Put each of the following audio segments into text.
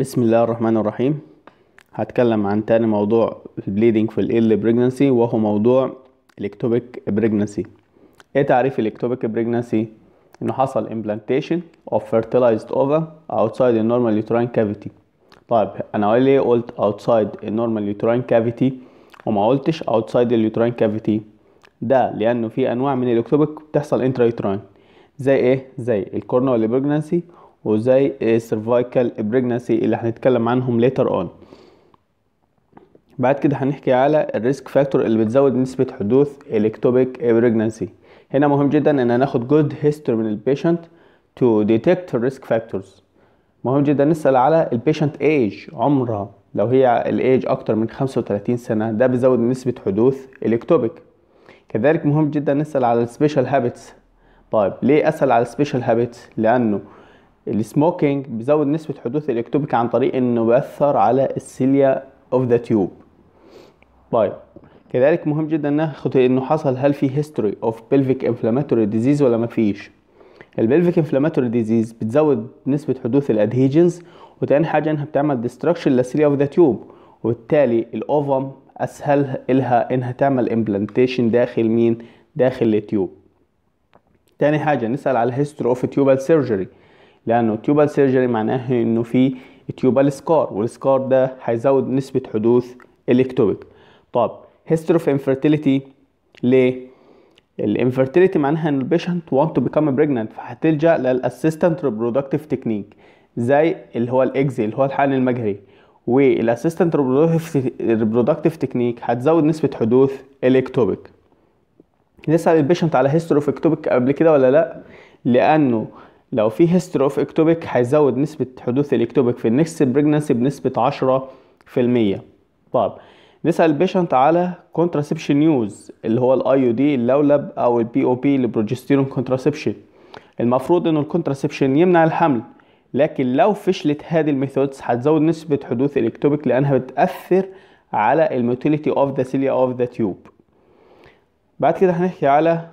بسم الله الرحمن الرحيم هتكلم عن تاني موضوع bleeding في ال بريجنسي وهو موضوع الاكتوبيك بريجنسي ايه تعريف الاكتوبيك بريجنسي انه حصل implantation of fertilized ova outside the normal uterine cavity طيب انا ليه قلت outside the normal uterine cavity وما قلتش outside the uterine cavity ده لانه في انواع من الاكتوبيك بتحصل intrauterine زي ايه زي الكورنال بريجنسي وزي السيرفايكال بريجنسي اللي هنتكلم عنهم ليتر اون بعد كده هنحكي على الريسك فاكتور اللي بتزود نسبة حدوث الكتوبك بريجنسي هنا مهم جدا ان ناخد جود هيستوري من البيشنت تو ديتكت الريسك فاكتورز مهم جدا نسأل على البيشنت ايج عمرها لو هي الايج اكتر من 35 سنة ده بيزود نسبة حدوث الكتوبك كذلك مهم جدا نسأل على السبيشال هابتس طيب ليه اسأل على السبيشال هابتس لانه السموكينج بيزود نسبه حدوث الاكتوبك عن طريق انه بيأثر على السيليا اوف ذا تيوب طيب كذلك مهم جدا ناخد انه حصل هل في هيستوري اوف بلفيك انفلاماتوري ديزيز ولا ما فيش البلفيك انفلاماتوري ديزيز بتزود نسبه حدوث الادهيجنز وتاني حاجه انها بتعمل ديستركشن للسيليا اوف ذا تيوب وبالتالي الاوفم اسهل لها انها تعمل امبلانتيشن داخل مين داخل التيوب تاني حاجه نسال على هيستوري اوف تيوبال سيرجري لانه تيوبال سيرجري معناه انه في تيوبال سكار والسكار ده هيزود نسبه حدوث الاكتوبك طب هيستوري اوف انفيرتيليتي ليه الانفيرتيليتي معناها ان البيشنت وانت تو بيكام بريجننت فهتلجا للاسيستنت ريبرودكتيف تكنيك زي اللي هو الاكزي اللي هو الحقن المجهري والاسيستنت ريبرودكتيف تكنيك هتزود نسبه حدوث الاكتوبك نسال البيشنت على هيستوري اوف اكتوبك قبل كده ولا لا لانه لو في هيستوري اوف اكتوبيك هيزود نسبه حدوث الاكتوبيك في النكست بريجنسي بنسبه عشرة في المية طب نسال البيشنت على كونتراسبشن يوز اللي هو الاي او دي اللولب او البي او بي البروجستيرون كونتراسبشن المفروض ان الكونتراسبشن يمنع الحمل لكن لو فشلت هذه الميثودز هتزود نسبه حدوث الاكتوبيك لانها بتاثر على الموتيليتي اوف ذا سيليا اوف ذا تيوب بعد كده هنحكي على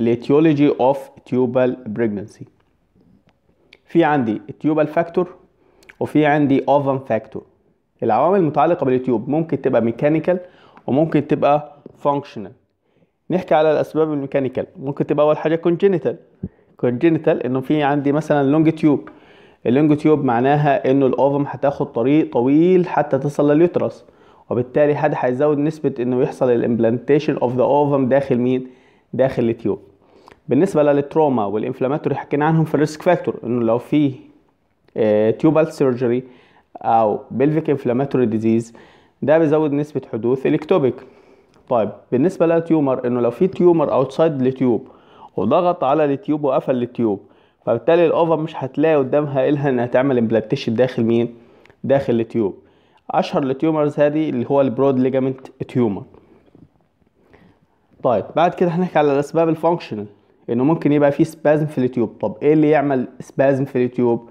الاتيولوجي اوف تيوبال بريجنسي في عندي تيوبال فاكتور وفي عندي اوفن فاكتور العوامل المتعلقه بالتيوب ممكن تبقى ميكانيكال وممكن تبقى فانكشنال نحكي على الاسباب الميكانيكال ممكن تبقى اول حاجه كونجينيتال كونجينيتال انه في عندي مثلا لونج تيوب اللونج تيوب معناها انه الاوفم هتاخد طريق طويل حتى تصل لليوترس وبالتالي حد هيزود نسبه انه يحصل الامبلانتيشن اوف ذا اوفم داخل مين داخل التيوب بالنسبه للتروما والانفلاماتوري حكينا عنهم في الريسك فاكتور انه لو في تيوبال آه، سيرجري او بلفيك انفلاماتوري ديزيز ده بيزود نسبه حدوث الإكتوبيك طيب بالنسبه للتيومر انه لو في تيومر اوتسايد التيوب وضغط على التيوب وقفل التيوب فبالتالي الاوفا مش هتلاقي قدامها الا انها تعمل امبلانتيشن داخل مين داخل التيوب اشهر التيومرز هذه اللي هو البرود ليجامنت تيومر طيب بعد كده هنحكي على الاسباب الفانكشنال انه ممكن يبقى في سبازم في اليوتيوب طب ايه اللي يعمل سبازم في اليوتيوب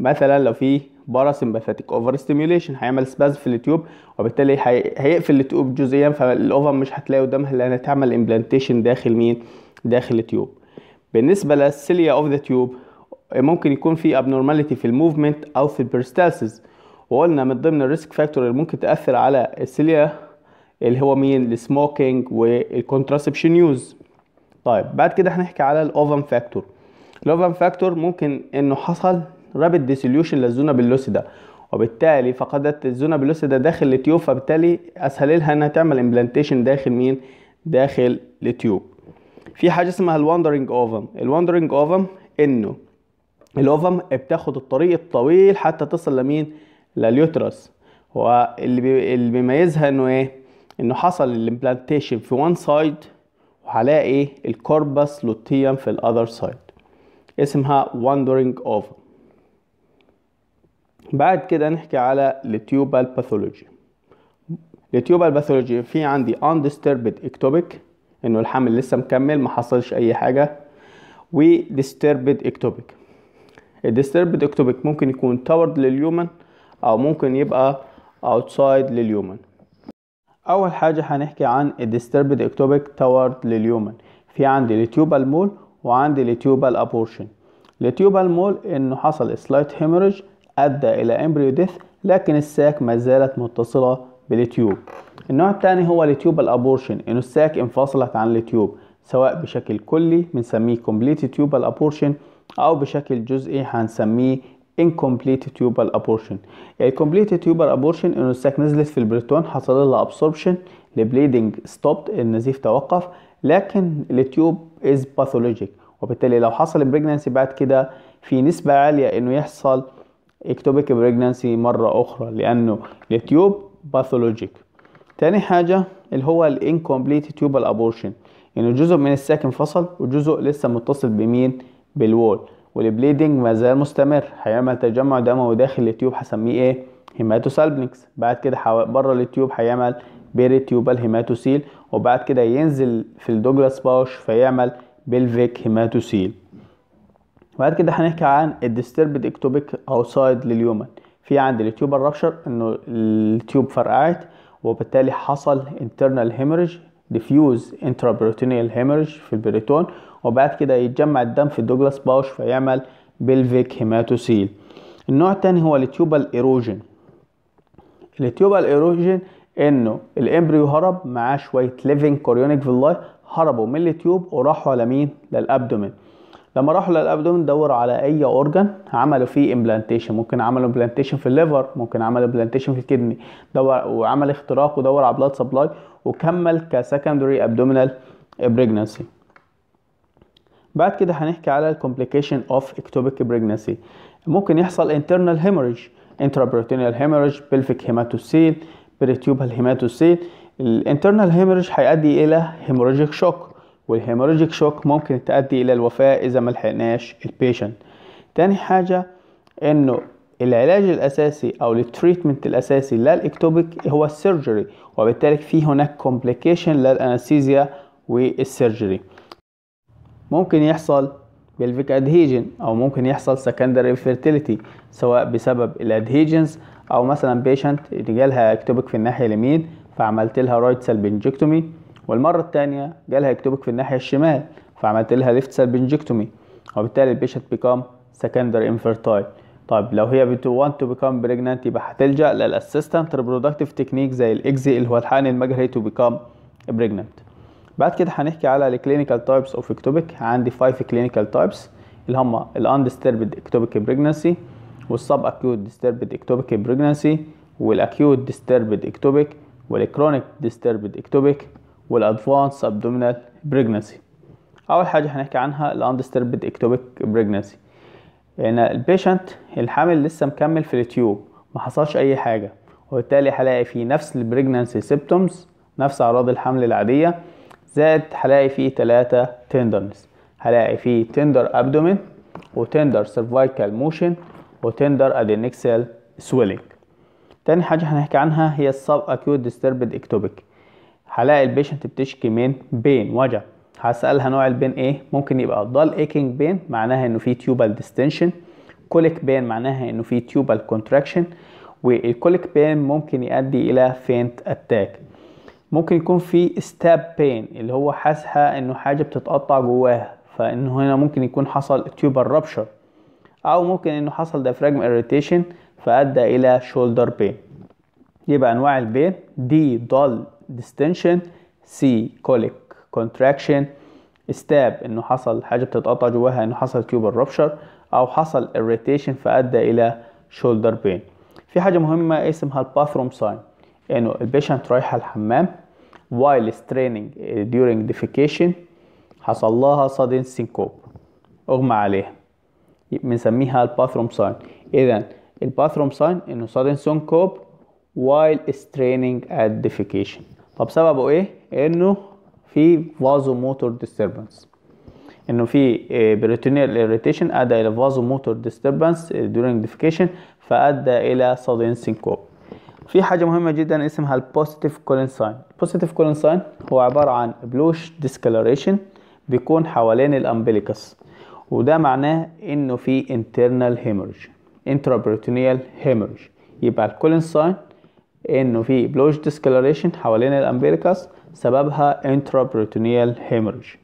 مثلا لو في باراسمباثيك اوفر ستيميوليشن هيعمل سبازم في اليوتيوب وبالتالي هيقفل اليوتيوب جزئيا فالاوفر مش هتلاقي قدامها لان هتعمل امبلانتيشن داخل مين داخل التيوب بالنسبه للسيليا اوف ذا تيوب ممكن يكون في ابنورماليتي في الموفمنت او في البرستالسيس وقلنا من ضمن الريسك فاكتور اللي ممكن تاثر على السيليا اللي هو مين السموكينج والكونتراسبشن يوز طيب بعد كده هنحكي على الاوفن فاكتور الاوفن فاكتور ممكن انه حصل رابيد ديسوليوشن للزونه باللوسيدا وبالتالي فقدت الزونه باللوسيدا داخل التيوب فبالتالي اسهل لها انها تعمل امبلانتيشن داخل مين داخل التيوب في حاجه اسمها الواندرنج اوفم الواندرنج اوفم انه الاوفم بتاخد الطريق الطويل حتى تصل لمين لليوترس واللي بيميزها انه ايه انه حصل الامبلانتيشن في وان سايد وهلاقي ايه الكوربس لوتيم في الاذر سايد اسمها wandering over بعد كده نحكي على التيوبال باثولوجي التيوبال باثولوجي في عندي undisturbed ectopic انه الحمل لسه مكمل ما حصلش اي حاجه و disturbed ectopic الديستربد ectopic ممكن يكون تاورد لليومن او ممكن يبقى outside لليومن اول حاجه هنحكي عن الديستربد اكتوبيك تورد لليومن في عندي التيوبال مول وعندي التيوبال ابورشن التيوبال مول انه حصل سلايت هيموريج ادى الى امبريو ديث لكن الساك ما زالت متصله بالتيوب النوع الثاني هو التيوبال ابورشن انه الساك انفصلت عن التيوب سواء بشكل كلي بنسميه كومبليت تيوبال ابورشن او بشكل جزئي هنسميه incomplete tubal abortion يعني complete tubal abortion انه الساك نزلت في البريتون حصل لها absorption the bleeding stopped النزيف توقف لكن التيوب is pathologic وبالتالي لو حصل pregnancy بعد كده في نسبة عالية انه يحصل ectopic pregnancy مرة اخرى لانه التيوب pathologic تاني حاجة اللي هو ال incomplete tubal abortion يعني جزء من الساك انفصل وجزء لسه متصل بمين بالوول والبليدنج مازال مستمر هيعمل تجمع دموي داخل التيوب هسميه ايه هيماتوسالبنكس بعد كده بره التيوب هيعمل بيريتيوبال هيماتوسيل وبعد كده ينزل في الدوجلاس باوش فيعمل بيلفيك هيماتوسيل بعد كده هنحكي عن الديستربد اكتوبيك اوسايد لليومن في عند التيوب الرابشر انه التيوب فرقعت وبالتالي حصل internal hemorrhage diffuse intraperitoneal hemorrhage في البريتون وبعد كده يتجمع الدم في الدوجلاس باوش فيعمل بلفيك هيماتوسيل النوع التاني هو التيوبال ايروجين التيوبال ايروجين انه الامبريو هرب معاه شويه ليفنج كوريونيك فيلاي هربوا من التيوب وراحوا على مين للابدومين لما راحوا للابدومين دوروا على اي اورجان عملوا فيه امبلانتيشن ممكن عملوا امبلانتيشن في الليفر ممكن عملوا امبلانتيشن في الكدني دور وعمل اختراق ودور على بلاد سبلاي وكمل كسكندري ابدومينال بريجنسي بعد كده هنحكي على الكومبليكيشن اوف اكتوبيك بريجنسي ممكن يحصل internal hemorrhage intraperitoneal hemorrhage pelvic hematocele peritubular hematocele الانترنال hemorrhage هيؤدي الى hemorrhagic shock والهيموراجيك شوك ممكن تؤدي الى الوفاه اذا ما لحقناش البيشنت تاني حاجه انه العلاج الاساسي او التريتمنت الاساسي للاكتوبيك هو السيرجري وبالتالي في هناك كومبليكيشن للانستيزيا والسيرجري ممكن يحصل بالفيك ادهيجن او ممكن يحصل سكندري انفيرتيليتي سواء بسبب الادهيجنز او مثلا بيشنت جالها اكتوبك في الناحيه اليمين فعملت لها رايت سالبنجكتومي والمره الثانيه جالها اكتوبك في الناحيه الشمال فعملت لها ليفت سالبنجكتومي وبالتالي البيشنت بيكام سكندري انفيرتايل طيب لو هي بتوانت تو بيكام بريجننت يبقى هتلجا للاسيستنت ريبرودكتيف تكنيك زي الاكزي اللي هو الحقن المجهري تو بيكام بريجننت بعد كده هنحكي على الكلينيكال تايبس اوف اكتوبيك عندي 5 كلينيكال تايبس اللي هم الاندستربد اكتوبيك بريجنسي والسب اكيوت ديستربد اكتوبيك بريجنسي والاكيوت ديستربد اكتوبيك والكرونيك ديستربد اكتوبيك والادفانس ابدومينال بريجنسي اول حاجه هنحكي عنها الاندستربد اكتوبيك بريجنسي ان البيشنت الحامل لسه مكمل في التيوب ما حصلش اي حاجه وبالتالي هلاقي فيه نفس البريجنسي سيبتومز نفس اعراض الحمل العاديه زائد هلاقي فيه تلاتة تندرنس هلاقي فيه تندر ابدومين وتندر سيرفايكال موشن وتندر ادينكسال سويلينج تاني حاجة هنحكي عنها هي السب اكيوت ديستربد اكتوبيك هلاقي البيشنت بتشكي من بين وجع هسألها نوع البين ايه ممكن يبقى ضل ايكينج بين معناها انه في تيوبال ديستنشن كوليك بين معناها انه في تيوبال كونتراكشن والكوليك بين ممكن يؤدي الى فينت اتاك ممكن يكون في ستاب بين اللي هو حاسها انه حاجه بتتقطع جواها فانه هنا ممكن يكون حصل تيوبر رابشر او ممكن انه حصل دافراجم اريتيشن فادى الى شولدر بين يبقى انواع البين دي دول ديستنشن سي كوليك كونتراكشن ستاب انه حصل حاجه بتتقطع جواها انه حصل تيوبر رابشر او حصل اريتيشن فادى الى شولدر بين في حاجه مهمه اسمها الباثروم ساين انه البيشنت رايحه الحمام while straining during defecation حصل لها sudden syncope اغمى عليها بنسميها الباثروم ساين اذا الباثروم ساين انه sudden syncope while straining at defecation طب سببه ايه انه في vasomotor disturbance انه في peritoneal irritation ادى الى vasomotor disturbance during defecation فادى الى sudden syncope في حاجة مهمة جدا اسمها البوزيتيف كولين ساين positive كولين ساين هو عبارة عن بلوش discoloration بيكون حوالين الامبليكس وده معناه انه في internal hemorrhage intraperitoneal hemorrhage يبقى الكولين ساين انه في بلوش discoloration حوالين الامبليكس سببها intraperitoneal hemorrhage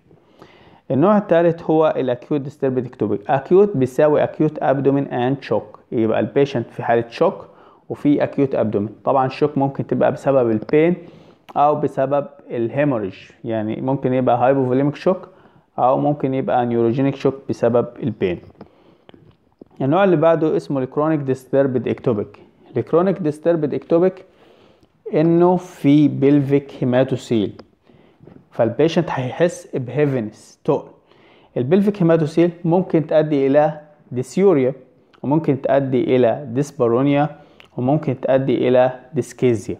النوع الثالث هو الاكيوت ديستربتكتومي اكيوت بيساوي اكيوت ابدومين اند شوك يبقى البيشنت في حاله شوك وفي اكيوت ابدومين طبعا الشوك ممكن تبقى بسبب البين او بسبب الهيموريج يعني ممكن يبقى هايبوفوليميك شوك او ممكن يبقى نيوروجينيك شوك بسبب البين النوع اللي بعده اسمه الكرونيك ديستربد اكتوبيك الكرونيك ديستربد اكتوبيك انه في بلفيك هيماتوسيل فالبيشنت هيحس بهيفنس تقل البلفيك هيماتوسيل ممكن تؤدي الى ديسيوريا وممكن تؤدي الى ديسبارونيا وممكن تؤدي إلى ديسكيزيا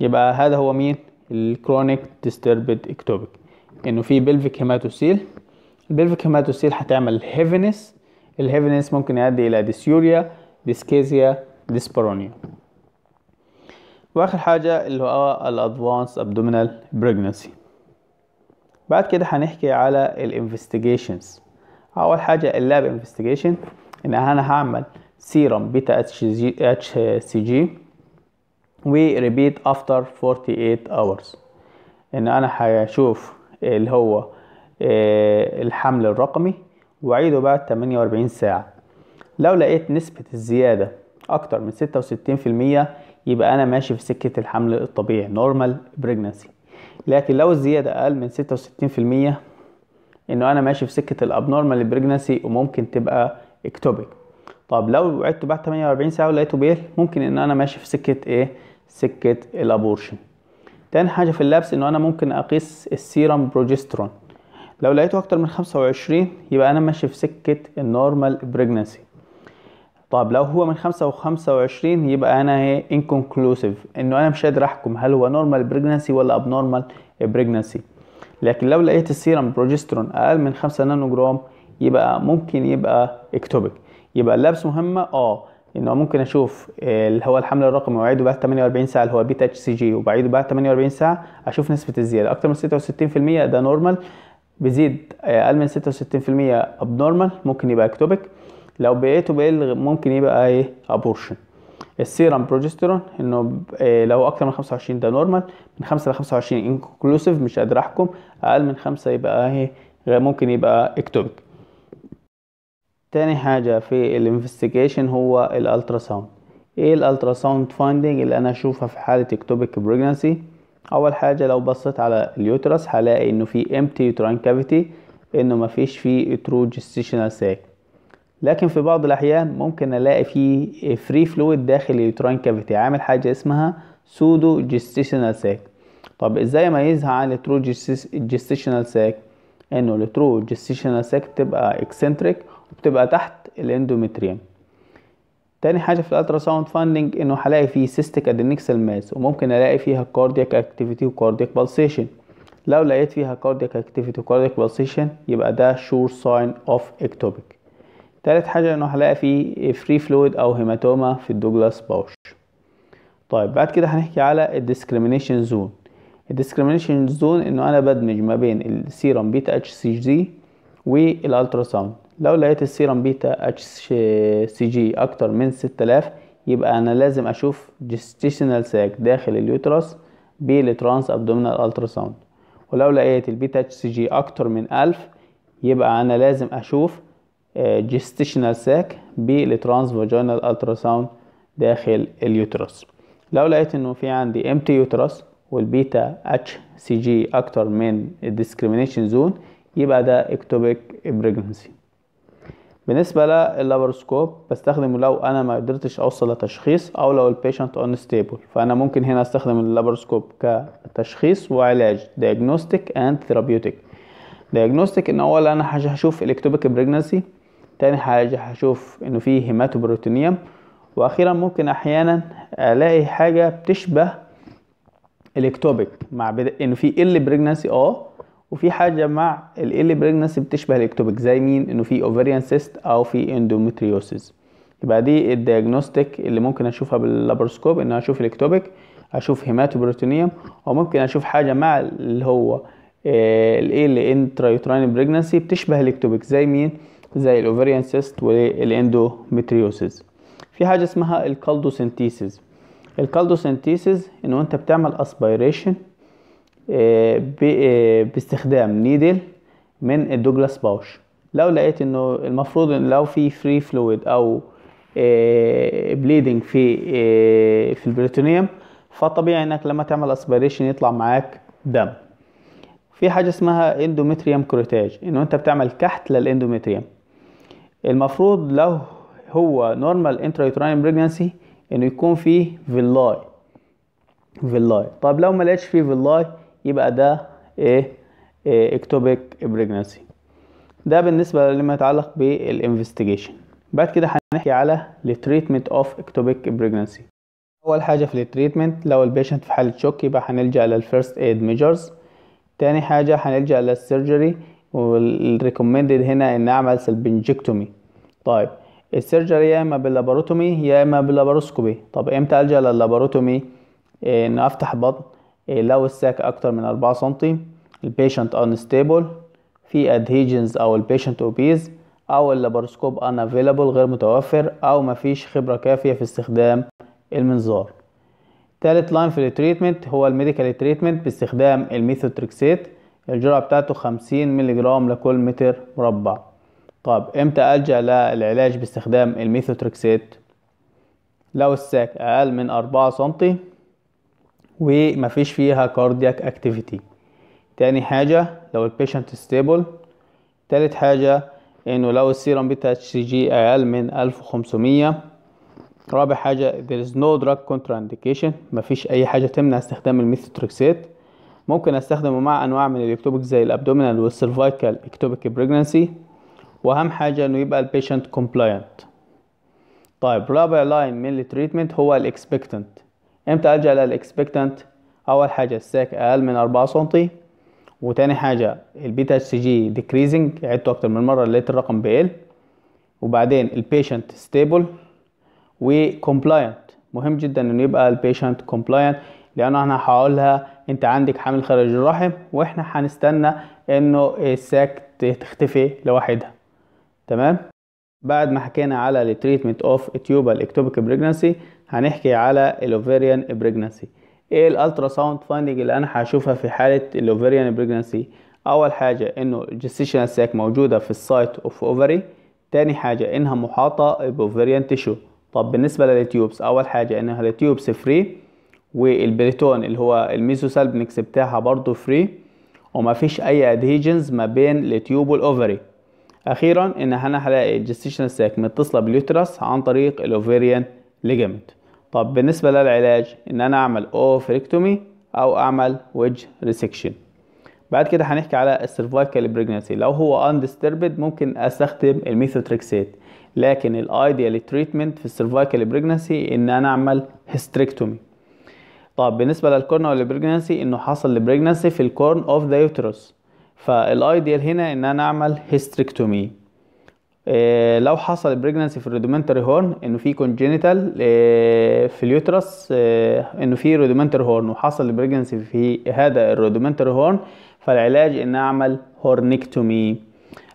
يبقى هذا هو مين الكرونيك ديستربد اكتوبيك انه في بلفيك هيماتوسيل البلفيك هيماتوسيل هتعمل هيفنس الهيفنس ممكن يؤدي الى ديسيوريا ديسكيزيا ديسبرونيا واخر حاجه اللي هو الادفانس ابدومينال بريجنسي بعد كده هنحكي على الانفستيجيشنز اول حاجه اللاب انفستيجيشن ان انا هعمل سيرم بيتا اتش جي اتش سي جي وريبيت افتر 48 اورز ان انا هشوف اللي هو آه، الحمل الرقمي واعيده بعد 48 ساعة لو لقيت نسبة الزيادة اكتر من 66% يبقى انا ماشي في سكة الحمل الطبيعي نورمال بريجنسي لكن لو الزيادة اقل من 66% انه انا ماشي في سكة الابنورمال بريجنسي وممكن تبقى اكتوبيك طب لو وعدت بعد 48 ساعه ولقيته بيل ممكن ان انا ماشي في سكه ايه سكه الابورشن تاني حاجه في اللابس انه انا ممكن اقيس السيرم بروجسترون لو لقيته اكتر من 25 يبقى انا ماشي في سكه النورمال بريجنسي طب لو هو من 5 و 25 يبقى انا ايه انكونكلوسيف انه انا مش قادر احكم هل هو نورمال بريجنسي ولا اب نورمال بريجنسي لكن لو لقيت السيرم بروجسترون اقل من 5 نانو جرام يبقى ممكن يبقى اكتوبك يبقى اللابس مهمه اه انه ممكن اشوف آه، اللي هو الحمل الرقمي واعيده بعد 48 ساعه اللي هو بيتا اتش سي جي وبعيده بعد 48 ساعه اشوف نسبه الزياده اكتر من 66% ده نورمال بيزيد آه، اقل من 66% اب نورمال ممكن يبقى اكتوبك لو بقيته بقل ممكن يبقى ايه ابورشن السيرم بروجسترون انه آه، لو اكتر من 25 ده نورمال من 5 ل 25 انكلوسيف مش قادر احكم اقل من 5 يبقى ايه ممكن يبقى اكتوبك تاني حاجة في الانفستيجيشن هو الالتراساوند ايه الالتراساوند فايندنج اللي انا اشوفها في حالة اكتوبك بريجنسي اول حاجة لو بصيت على اليوترس هلاقي انه في امتي يوترين كافيتي انه مفيش فيه اتروجستيشنال ساك لكن في بعض الاحيان ممكن الاقي فيه فري فلويد داخل اليوترين كافيتي عامل حاجة اسمها سودو جستيشنال ساك طب ازاي اميزها عن الترو جستيشنال ساك انه الترو جستيشنال ساك بتبقى اكسنتريك بتبقى تحت الاندومتريوم تاني حاجه في الالترا ساوند فاندنج انه هلاقي فيه سيستيك ادينكسال ماس وممكن الاقي فيها كاردياك اكتيفيتي وكاردياك بالسيشن لو لقيت فيها كاردياك اكتيفيتي وكاردياك بالسيشن يبقى ده شور ساين اوف اكتوبيك تالت حاجه انه هلاقي فيه فري فلويد او هيماتوما في الدوجلاس باوش طيب بعد كده هنحكي على الديسكريميشن زون الديسكريميشن زون انه انا بدمج ما بين السيرم بيتا اتش سي جي والالترا ساوند لو لقيت السيرم بيتا اتش سي جي اكتر من 6000 يبقى انا لازم اشوف جستيشنال ساك داخل اليوترس بالترانس ابدومينال التراساوند ولو لقيت البيتا اتش سي جي اكتر من 1000 يبقى انا لازم اشوف جستيشنال ساك بالترانس فاجينال التراساوند داخل اليوترس لو لقيت انه في عندي امتي يوترس والبيتا اتش سي جي اكتر من الديسكريميشن زون يبقى ده اكتوبيك بريجنسي بالنسبة لللابروسكوب بستخدمه لو انا ما قدرتش اوصل لتشخيص او لو البيشنت انستيبل فانا ممكن هنا استخدم اللابروسكوب كتشخيص وعلاج diagnostic and therapeutic diagnostic ان اول انا هشوف الكتوبيك بريجنسي تاني حاجة هشوف انه فيه هيماتوبروتينيوم واخيرا ممكن احيانا الاقي حاجة بتشبه الكتوبك مع بدا... انه في ال بريجنسي اه وفي حاجه مع ال بريجنسي بتشبه الاكتوبك زي مين انه في اوفريان سيست او في اندومتريوسيس يبقى دي الدياجنوستيك اللي ممكن اشوفها باللابروسكوب ان اشوف الاكتوبك اشوف هيماتوبروتينيوم او ممكن اشوف حاجه مع اللي هو آه، الايه اللي انترايوتراين بريجنسي بتشبه الاكتوبك زي مين زي الاوفريان سيست والاندومتريوسيس في حاجه اسمها الكالدوسنتيسيس الكالدوسنتيسيس انه انت بتعمل اسبيريشن آه، باستخدام نيدل من الدوجلاس باوش لو لقيت انه المفروض ان لو في فري فلويد او بليدنج آه، في آه، في البريتونيوم فطبيعي انك لما تعمل اسبيريشن يطلع معاك دم في حاجه اسمها اندوميتريوم كروتاج انه انت بتعمل كحت للاندوميتريوم المفروض لو هو نورمال انترايوتراين بريجنسي انه يكون فيه فيلاي فيلاي طب لو ما لقيتش فيه فيلاي يبقى ده ايه, إيه اكتوبيك بريجنسي ده بالنسبة لما يتعلق بالانفستيجيشن بعد كده هنحكي على التريتمنت اوف اكتوبيك بريجنسي اول حاجة في التريتمنت لو البيشنت في حالة شوك يبقى هنلجأ للفيرست ايد ميجرز تاني حاجة هنلجأ للسيرجري والريكومندد هنا ان اعمل سلبنجكتومي طيب السيرجري يا اما باللاباروتومي يا اما باللابروسكوبي طب امتى الجا لللاباروتومي ان إيه، افتح بطن إيه، لو الساك اكتر من 4 سنتي البيشنت انستيبل في ادهيجنز او البيشنت اوبيز او اللابروسكوب ان افيلابل غير متوفر او مفيش خبرة كافية في استخدام المنظار تالت لاين في التريتمنت هو الميديكال تريتمنت باستخدام الميثوتريكسيت الجرعة بتاعته 50 ملغ لكل متر مربع طب امتى ألجأ للعلاج باستخدام الميثوتريكسيت لو الساك أقل من 4 سنتي ومفيش فيها كاردياك اكتيفيتي تاني حاجة لو البيشنت ستيبل تالت حاجة انه لو السيرم بيتا اتش جي اقل من وخمسمية رابع حاجة there is no drug contraindication مفيش اي حاجة تمنع استخدام الميثوتريكسات ممكن استخدمه مع انواع من الاكتوبك زي الابدومينال والسيرفايكال اكتوبك بريجنسي واهم حاجة انه يبقى البيشنت كومبلاينت طيب رابع لاين من التريتمنت هو الاكسبكتنت امتى الجا للاكسبكتنت اول حاجه الساك اقل من 4 سم وتاني حاجه البيتا اتش جي ديكريزنج عدته اكتر من مره لقيت الرقم بقل وبعدين البيشنت ستيبل وكومبلاينت مهم جدا ان يبقى البيشنت كومبلاينت لان انا هقولها انت عندك حامل خارج الرحم واحنا هنستنى انه الساك تختفي لوحدها تمام بعد ما حكينا على التريتمنت اوف تيوبال اكتوبيك بريجنسي هنحكي على الاوفيريان بريجنسي ايه الالترا ساوند فايندنج اللي انا هشوفها في حاله الاوفيريان بريجنسي اول حاجه انه الجستيشنال ساك موجوده في السايت اوف اوفري تاني حاجه انها محاطه باوفيريان تيشو طب بالنسبه للتيوبس اول حاجه انها التيوبس فري والبريتون اللي هو الميزوسالبنكس بتاعها برضو فري وما فيش اي ادهيجنز ما بين التيوب والاوفري اخيرا ان انا هلاقي الجستيشن ساك متصله باليوترس عن طريق الاوفيريان ليجمنت طب بالنسبه للعلاج ان انا اعمل اوفريكتومي او اعمل ويدج ريسكشن بعد كده هنحكي على السيرفايكال بريجنسي لو هو اندستربد ممكن استخدم الميثوتريكسات لكن الايديال تريتمنت في السيرفايكال بريجنسي ان انا اعمل هيستريكتومي طب بالنسبه للكورنال بريجنسي انه حصل لبريجنسي في الكورن اوف ذا يوترس فالايديال هنا ان انا اعمل هيستريكتومي إيه لو حصل بريجنسي في الريدومنتري هورن انه في كونجينيتال إيه في اليوترس إيه انه في ريدومنتري هورن وحصل بريجنسي في هذا الريدومنتري هورن فالعلاج ان اعمل هورنيكتومي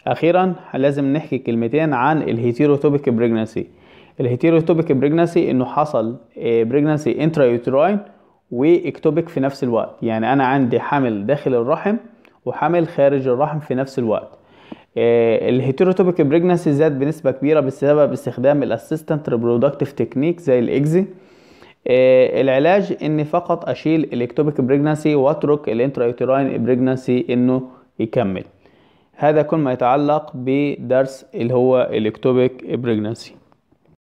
اخيرا لازم نحكي كلمتين عن الهيتيروتوبيك بريجنسي الهيتيروتوبيك بريجنسي انه حصل بريجنسي انترا يوتراين واكتوبيك في نفس الوقت يعني انا عندي حامل داخل الرحم وحامل خارج الرحم في نفس الوقت آه، الهيتروتوبيك بريجنسي زاد بنسبة كبيرة بسبب استخدام الاسيستنت ريبرودكتيف تكنيك زي الاكزي آه، العلاج اني فقط اشيل الاكتوبيك بريجنسي واترك الانترايوتراين بريجنسي انه يكمل هذا كل ما يتعلق بدرس اللي هو الاكتوبيك بريجنسي